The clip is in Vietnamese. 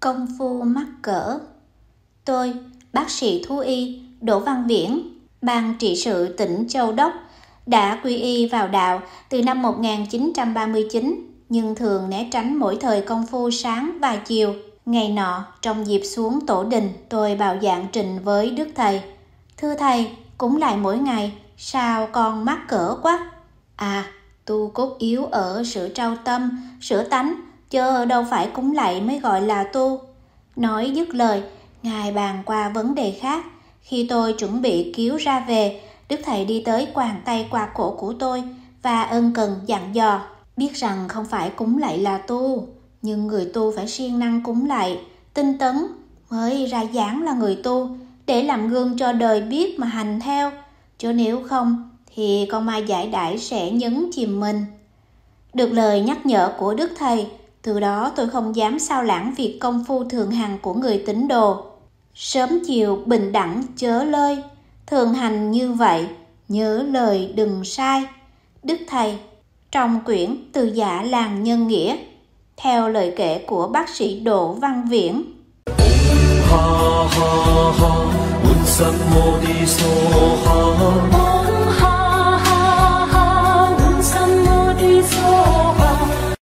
Công phu mắc cỡ Tôi, bác sĩ thú y Đỗ Văn Viễn, ban trị sự tỉnh Châu Đốc, đã quy y vào đạo từ năm 1939 nhưng thường né tránh mỗi thời công phu sáng và chiều. Ngày nọ, trong dịp xuống tổ đình, tôi bào giảng trình với Đức Thầy. Thưa Thầy, cũng lại mỗi ngày, sao con mắc cỡ quá? À, tu cốt yếu ở sự trao tâm, sửa tánh, chứ đâu phải cúng lạy mới gọi là tu. Nói dứt lời, ngài bàn qua vấn đề khác. Khi tôi chuẩn bị cứu ra về, Đức Thầy đi tới quàng tay qua cổ của tôi và ân cần dặn dò. Biết rằng không phải cúng lạy là tu, nhưng người tu phải siêng năng cúng lạy, tinh tấn mới ra dáng là người tu để làm gương cho đời biết mà hành theo. Chứ nếu không thì con ma giải đãi sẽ nhấn chìm mình. Được lời nhắc nhở của Đức Thầy, từ đó tôi không dám sao lãng việc công phu thường hằng của người tín đồ. Sớm chiều bình đẳng chớ lơi, thường hành như vậy, nhớ lời đừng sai. Đức Thầy, trong quyển Từ giả làng nhân nghĩa, theo lời kể của bác sĩ Đỗ Văn Viễn. Ha ha ha,